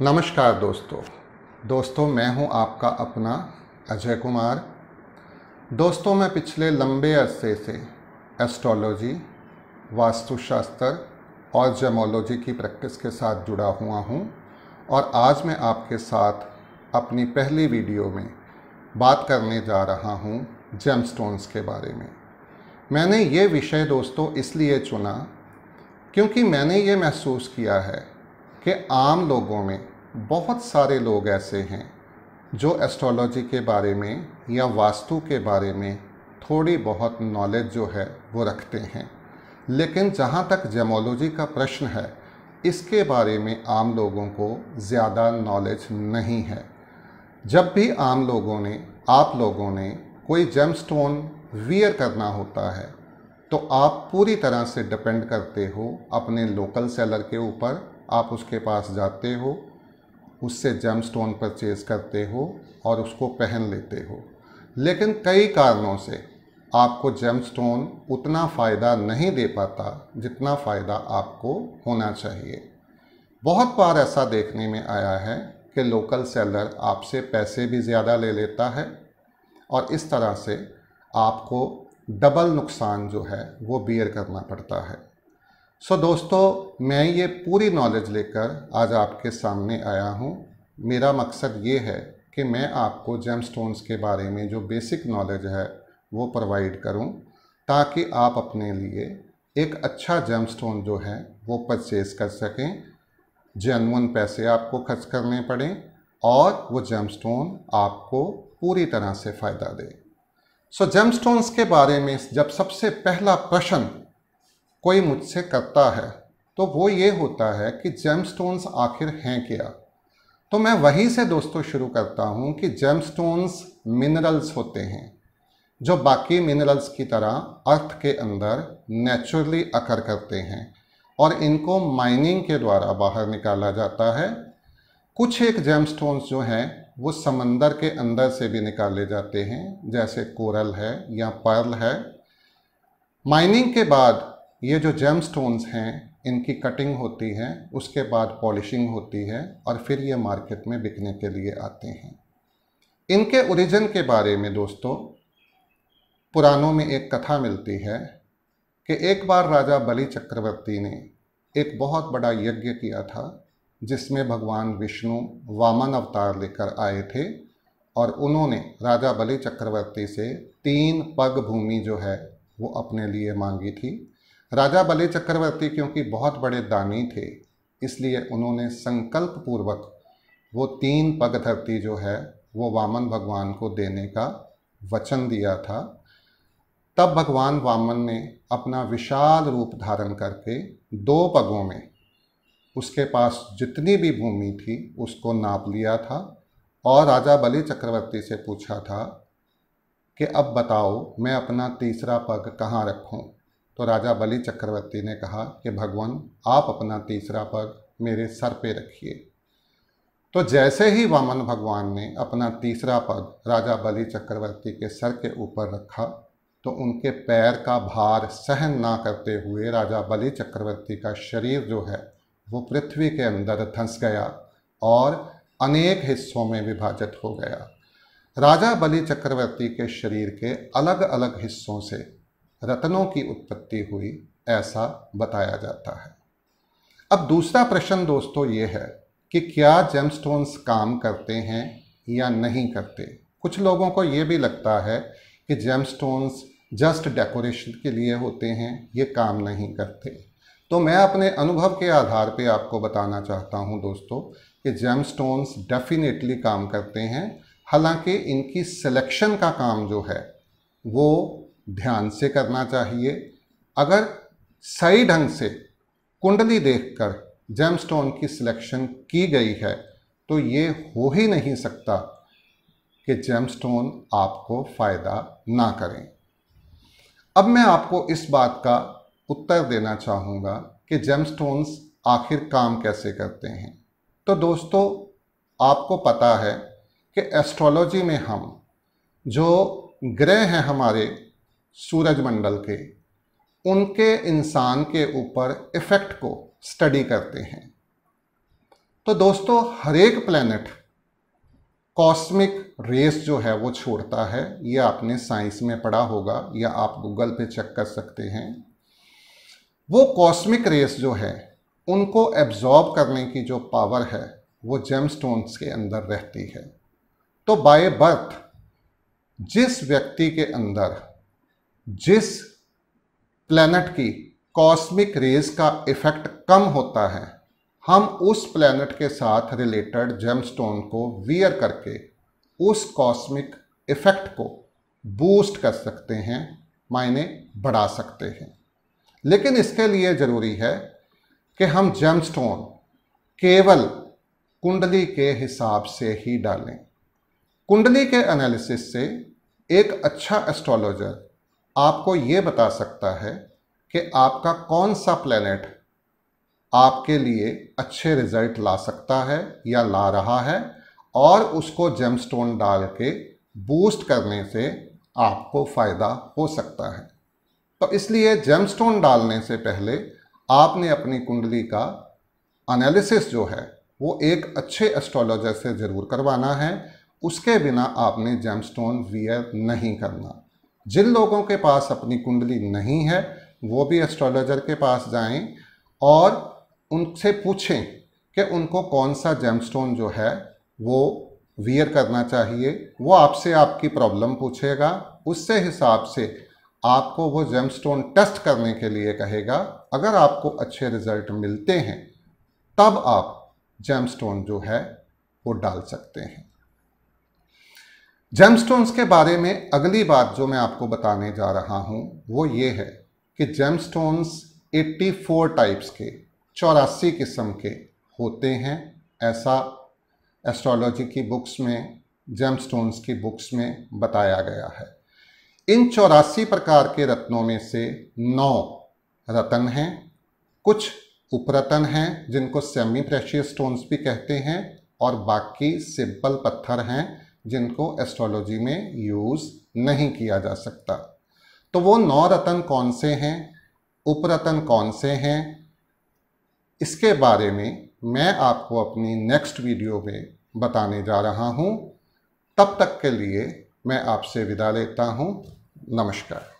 नमस्कार दोस्तों दोस्तों मैं हूं आपका अपना अजय कुमार दोस्तों मैं पिछले लंबे अरसे से एस्ट्रोलॉजी वास्तुशास्त्र और जेमोलॉजी की प्रैक्टिस के साथ जुड़ा हुआ हूं और आज मैं आपके साथ अपनी पहली वीडियो में बात करने जा रहा हूं जेमस्टोन्स के बारे में मैंने ये विषय दोस्तों इसलिए चुना क्योंकि मैंने ये महसूस किया है कि आम लोगों में बहुत सारे लोग ऐसे हैं जो एस्ट्रोलॉजी के बारे में या वास्तु के बारे में थोड़ी बहुत नॉलेज जो है वो रखते हैं लेकिन जहाँ तक जेमोलॉजी का प्रश्न है इसके बारे में आम लोगों को ज़्यादा नॉलेज नहीं है जब भी आम लोगों ने आप लोगों ने कोई जेम स्टोन वियर करना होता है तो आप पूरी तरह से डिपेंड करते हो अपने लोकल सेलर के ऊपर आप उसके पास जाते हो उससे जेम स्टोन परचेज करते हो और उसको पहन लेते हो लेकिन कई कारणों से आपको जेम स्टोन उतना फ़ायदा नहीं दे पाता जितना फ़ायदा आपको होना चाहिए बहुत बार ऐसा देखने में आया है कि लोकल सेलर आपसे पैसे भी ज़्यादा ले लेता है और इस तरह से आपको डबल नुकसान जो है वो बियर करना पड़ता है सो दोस्तों मैं ये पूरी नॉलेज लेकर आज आपके सामने आया हूँ मेरा मकसद ये है कि मैं आपको जेम स्टोन्स के बारे में जो बेसिक नॉलेज है वो प्रोवाइड करूँ ताकि आप अपने लिए एक अच्छा जेम स्टोन जो है वो परचेज़ कर सकें जेनवन पैसे आपको खर्च करने पड़ें और वो जेम स्टोन आपको पूरी तरह से फ़ायदा दे सो so, जेम स्टोन्स के बारे में जब सबसे पहला प्रश्न कोई मुझसे करता है तो वो ये होता है कि स्टोन्स आखिर हैं क्या तो मैं वहीं से दोस्तों शुरू करता हूँ कि स्टोन्स मिनरल्स होते हैं जो बाकी मिनरल्स की तरह अर्थ के अंदर नेचुरली अकर करते हैं और इनको माइनिंग के द्वारा बाहर निकाला जाता है कुछ एक स्टोन्स जो हैं वो समंदर के अंदर से भी निकाले जाते हैं जैसे कोरल है या पर्ल है माइनिंग के बाद ये जो जेम स्टोन्स हैं इनकी कटिंग होती है उसके बाद पॉलिशिंग होती है और फिर ये मार्केट में बिकने के लिए आते हैं इनके ओरिजिन के बारे में दोस्तों पुरानों में एक कथा मिलती है कि एक बार राजा बलि चक्रवर्ती ने एक बहुत बड़ा यज्ञ किया था जिसमें भगवान विष्णु वामन अवतार लेकर आए थे और उन्होंने राजा बलि चक्रवर्ती से तीन पग भूमि जो है वो अपने लिए मांगी थी राजा बले चक्रवर्ती क्योंकि बहुत बड़े दानी थे इसलिए उन्होंने संकल्प पूर्वक वो तीन पग धरती जो है वो वामन भगवान को देने का वचन दिया था तब भगवान वामन ने अपना विशाल रूप धारण करके दो पगों में उसके पास जितनी भी भूमि थी उसको नाप लिया था और राजा बलि चक्रवर्ती से पूछा था कि अब बताओ मैं अपना तीसरा पग कहाँ रखूँ तो राजा बलि चक्रवर्ती ने कहा कि भगवान आप अपना तीसरा पग मेरे सर पे रखिए तो जैसे ही वामन भगवान ने अपना तीसरा पग राजा बलि चक्रवर्ती के सर के ऊपर रखा तो उनके पैर का भार सहन ना करते हुए राजा बलि चक्रवर्ती का शरीर जो है वो पृथ्वी के अंदर धंस गया और अनेक हिस्सों में विभाजित हो गया राजा बलि चक्रवर्ती के शरीर के अलग अलग हिस्सों से रत्नों की उत्पत्ति हुई ऐसा बताया जाता है अब दूसरा प्रश्न दोस्तों ये है कि क्या जेमस्टोन्स काम करते हैं या नहीं करते कुछ लोगों को ये भी लगता है कि जेमस्टोन्स जस्ट डेकोरेशन के लिए होते हैं ये काम नहीं करते तो मैं अपने अनुभव के आधार पे आपको बताना चाहता हूँ दोस्तों कि जेमस्टोन्स डेफिनेटली काम करते हैं हालांकि इनकी सिलेक्शन का काम जो है वो ध्यान से करना चाहिए अगर सही ढंग से कुंडली देखकर जेमस्टोन की सिलेक्शन की गई है तो ये हो ही नहीं सकता कि जेमस्टोन आपको फ़ायदा ना करें अब मैं आपको इस बात का उत्तर देना चाहूँगा कि जेमस्टोन्स आखिर काम कैसे करते हैं तो दोस्तों आपको पता है कि एस्ट्रोलॉजी में हम जो ग्रह हैं हमारे सूरजमंडल के उनके इंसान के ऊपर इफ़ेक्ट को स्टडी करते हैं तो दोस्तों हर एक प्लैनेट कॉस्मिक रेस जो है वो छोड़ता है ये आपने साइंस में पढ़ा होगा या आप गूगल पे चेक कर सकते हैं वो कॉस्मिक रेस जो है उनको एब्जॉर्ब करने की जो पावर है वो जेम स्टोन्स के अंदर रहती है तो बाय बर्थ जिस व्यक्ति के अंदर जिस प्लैनेट की कॉस्मिक रेज का इफेक्ट कम होता है हम उस प्लैनेट के साथ रिलेटेड जेमस्टोन को वियर करके उस कॉस्मिक इफेक्ट को बूस्ट कर सकते हैं मायने बढ़ा सकते हैं लेकिन इसके लिए ज़रूरी है कि हम जेमस्टोन केवल कुंडली के हिसाब से ही डालें कुंडली के एनालिसिस से एक अच्छा एस्ट्रोलॉजर आपको ये बता सकता है कि आपका कौन सा प्लेनेट आपके लिए अच्छे रिजल्ट ला सकता है या ला रहा है और उसको जेमस्टोन डाल के बूस्ट करने से आपको फ़ायदा हो सकता है तो इसलिए जेमस्टोन डालने से पहले आपने अपनी कुंडली का एनालिसिस जो है वो एक अच्छे एस्ट्रोलॉजर से ज़रूर करवाना है उसके बिना आपने जेमस्टोन वियर नहीं करना जिन लोगों के पास अपनी कुंडली नहीं है वो भी एस्ट्रोलॉजर के पास जाएं और उनसे पूछें कि उनको कौन सा जेमस्टोन जो है वो वियर करना चाहिए वो आपसे आपकी प्रॉब्लम पूछेगा उससे हिसाब से आपको वो जेमस्टोन टेस्ट करने के लिए कहेगा अगर आपको अच्छे रिजल्ट मिलते हैं तब आप जेमस्टोन जो है वो डाल सकते हैं जेमस्टोन्स के बारे में अगली बात जो मैं आपको बताने जा रहा हूँ वो ये है कि जेमस्टोन्स 84 टाइप्स के चौरासी किस्म के होते हैं ऐसा एस्ट्रोलॉजी की बुक्स में जेमस्टोन्स की बुक्स में बताया गया है इन चौरासी प्रकार के रत्नों में से नौ रतन हैं कुछ उपरतन हैं जिनको सेमी प्रेशियस स्टोन्स भी कहते हैं और बाकी सिंपल पत्थर हैं जिनको एस्ट्रोलॉजी में यूज़ नहीं किया जा सकता तो वो नौ रतन कौन से हैं उपरतन कौन से हैं इसके बारे में मैं आपको अपनी नेक्स्ट वीडियो में बताने जा रहा हूँ तब तक के लिए मैं आपसे विदा लेता हूँ नमस्कार